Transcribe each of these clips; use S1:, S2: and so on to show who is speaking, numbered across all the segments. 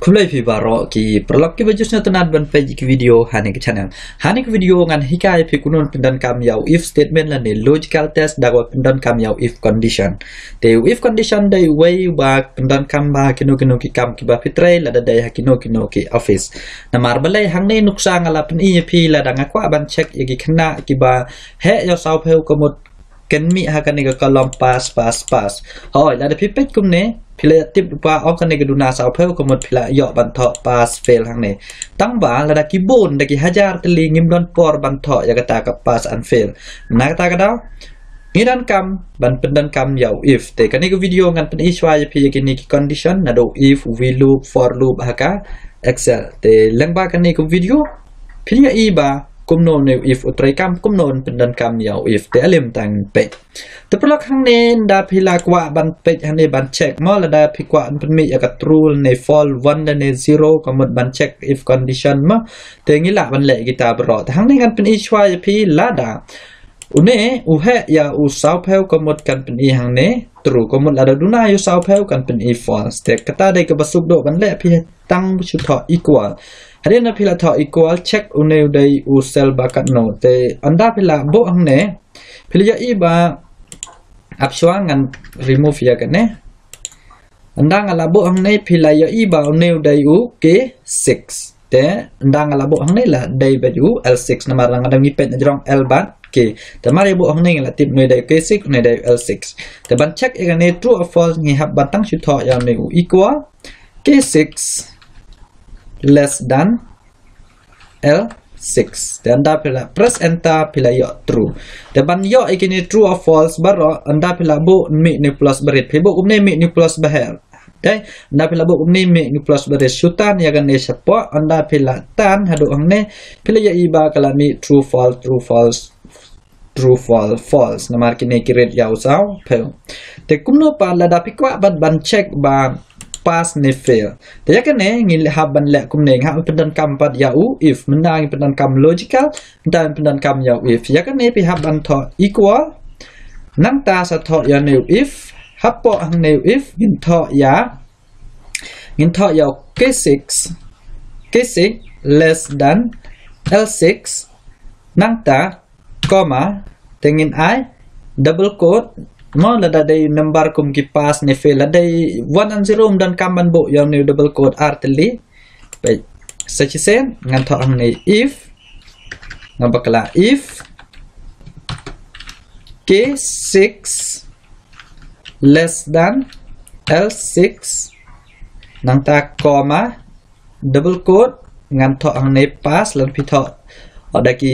S1: Kembali lagi baru ke perlog ke baju senyata nak dan pergi video hanik channel. Hanik video dengan hikai pi kunun pendan kam yau if statement dan ni logical test dakwa pendan kam yau if condition. Dei if condition dei way bak pendan kam bah kino kino ki kam ki bah fitrai lada dei hakino kino ki office. Namar balai hang nei nuksa ngalap ni pi lada ngakwa ban check yagi kena ki bah he yau sau peu komut กันมีฮากันนี่ก็ลองปาสปาสปาสหอยแล้วเดี๋ยวพิเศษกุมเนี่ยพิเลติบว่าออกกันนี่ก็ดูนาสาวเพื่อขโมดพิเลยอบันทอปาสเฟลทางเนี่ยตั้งบ้านแล้วกี่บุญกี่ฮจาร์ตลีงิมดอนปอร์บันทออยากตากับปาสอันเฟลนักตากระดาวนี่ดันกรรมบันเป็นดันกรรมยาว if แต่กันนี่ก็วิดีโอกันเป็นอิชวายพิยกินนี่กี่ condition นั่นดู if we loop for loop ฮักกะ excel แต่เรื่องบ้ากันนี่ก็วิดีโอพิเลยอีบ้ากุมโนนอีฟอุตริกรรมกุมโนนเป็นดันกรรมยาวอีฟเตะเล่มตังเป็ดแต่เพราะครั้งนี้ดาพิลากว่าบันเป็ดฮันในบันเช็คมอลดาพิกว่าเป็นมีอากาศรูในฟอลวันและในซีโร่ก็หมดบันเช็คอีฟคอนดิชันมาแต่งี้ละบันเละกิตาบรอดทั้งนี้กันเป็นอีชวายพี่ลาดา อุเน อุเฮยาอุสาวเพลก็หมดกันเป็นอีหังเนตรูก็หมดอาดาดูนาอยู่สาวเพลกันเป็นอีฟอนสเต็กกตาได้กับสุบโดบันเละพี่ตั้งชุดถออีกว่า hari ini pula tak equal check unai udai u sel bakat no te anda pula bo ang ne pula ya iba apsua ngan remove ya kan ne anda ngala bo ang ne pula ya iba unai udai u k 6 te anda ngala bo ang ne la day baju l6 nama rang ada ngipet jerong l bat k te mari bo ang ne ngala tip unai udai k 6 unai udai l6 te ban check ikan ne true or false ngihap batang syutok yang unai u equal k 6 less than L6. Anda pilih press enter pilih yok true. Depan yok ikini true or false baru anda pilih bu mik ni plus berit. Pilih buk ni mik ni plus berit. Okay. Anda pilih bu ni mik ni plus berit. Syutan yang akan ni support. Anda pilih tan haduk ni. Pilih yok iba kalau mik true false true false true false false. Nama kini kirit yau sao. Pilih. Tapi kumno pa lada pikwa bat ban check ban spas nefel ta yak ne ngin haban le kum ne ha pendan kam pat ya u if menang pendan kam logical dan pendan kam ya if yak ne pi haban tho equal nang ta sa tho ya ne if hapo ang ne if ngin tho ya ngin tho ya k6 k6 less than l6 nang ta comma tengin i double quote no ada day nombor kum kipas ni fail lada one and zero dan kaman bu yang new double code artili baik such as ngan to ni if ngan bakala if k six less than l six nang ta comma double code ngan to ni pas lan pito ada ki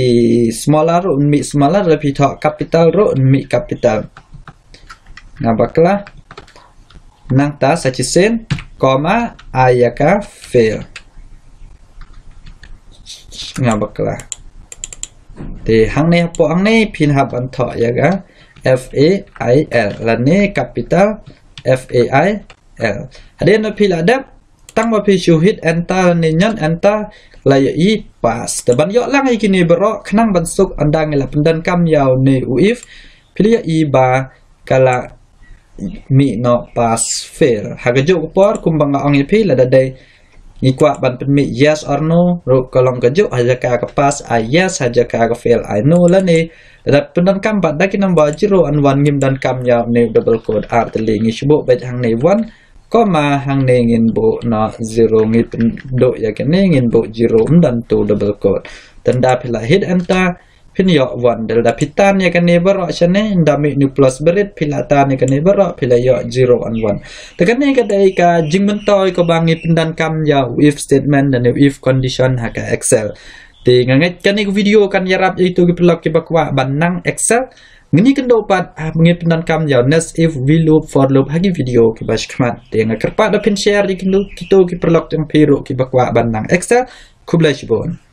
S1: smaller un mi smaller lebih pito capital ro un mi capital na bakla ah? nang ta sa chisin koma ayaka fail nga bakla te ah? hang ne apa ang ne pin hab an tho ya ga f a i l la ne capital f a i l ade no pil adap tang ba pil hit enter ne nyon enter la ye i pas. te ban yo lang ai kini bro khnang ban suk andang la pendan kam yau ne u if pil i ba kala mi no pass fail haga jo por kumbang ang ipi la dai ni kwa ban pen mi yes or no ro kolong ka jo haja ka ka pass a yes haja ka ka fail i know la ni la penan kam pat dak nam ba jiro an wan ngim dan kam ya ne double code art le ni shbo ba hang ne wan ko ma hang ne ngin bo no zero ngi do ya ke ne ngin bo jiro dan tu double code tanda pila hit enter pin yok won del da pitan ya kan neighbor ok chane da mi nu plus berit pilatan ni kan neighbor ok pila yok zero on one ta kan ne kata ika jing mentoi ko bangi pindan kam ya if statement dan if condition ha ka excel ti ngai kan ni video kan yarap itu ki blog ki bakwa banang excel ngini kan do pat ah, mengi pindan kam ya next if we loop for loop hagi video ki bash kamat ti ngai kerpa da pin share di kindu kito ki blog tempiro ki bakwa banang excel kublai shibon